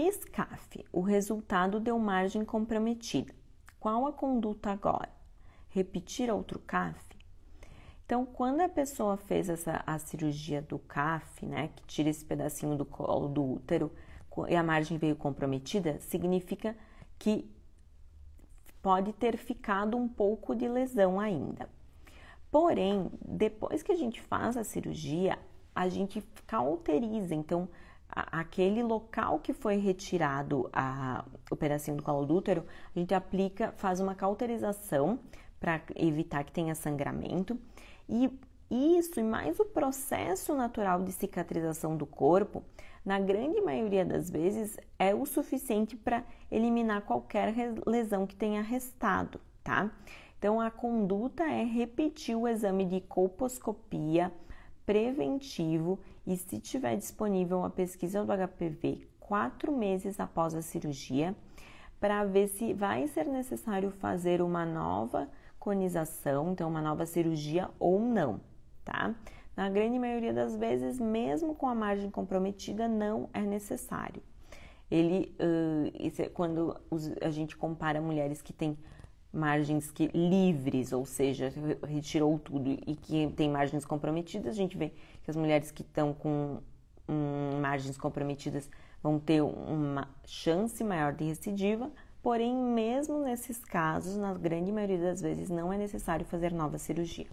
Fiz CAF, o resultado deu margem comprometida. Qual a conduta agora? Repetir outro CAF? Então, quando a pessoa fez essa, a cirurgia do CAF, né, que tira esse pedacinho do colo do útero e a margem veio comprometida, significa que pode ter ficado um pouco de lesão ainda. Porém, depois que a gente faz a cirurgia, a gente cauteriza, então aquele local que foi retirado a, o pedacinho do colo do útero, a gente aplica, faz uma cauterização para evitar que tenha sangramento. E isso e mais o processo natural de cicatrização do corpo, na grande maioria das vezes, é o suficiente para eliminar qualquer lesão que tenha restado, tá? Então, a conduta é repetir o exame de colposcopia preventivo e, se tiver disponível, uma pesquisa do HPV quatro meses após a cirurgia, para ver se vai ser necessário fazer uma nova conização, então uma nova cirurgia ou não, tá? Na grande maioria das vezes, mesmo com a margem comprometida, não é necessário. Ele, uh, quando a gente compara mulheres que têm margens que livres, ou seja, retirou tudo e que tem margens comprometidas, a gente vê que as mulheres que estão com hum, margens comprometidas vão ter uma chance maior de recidiva, porém, mesmo nesses casos, na grande maioria das vezes, não é necessário fazer nova cirurgia.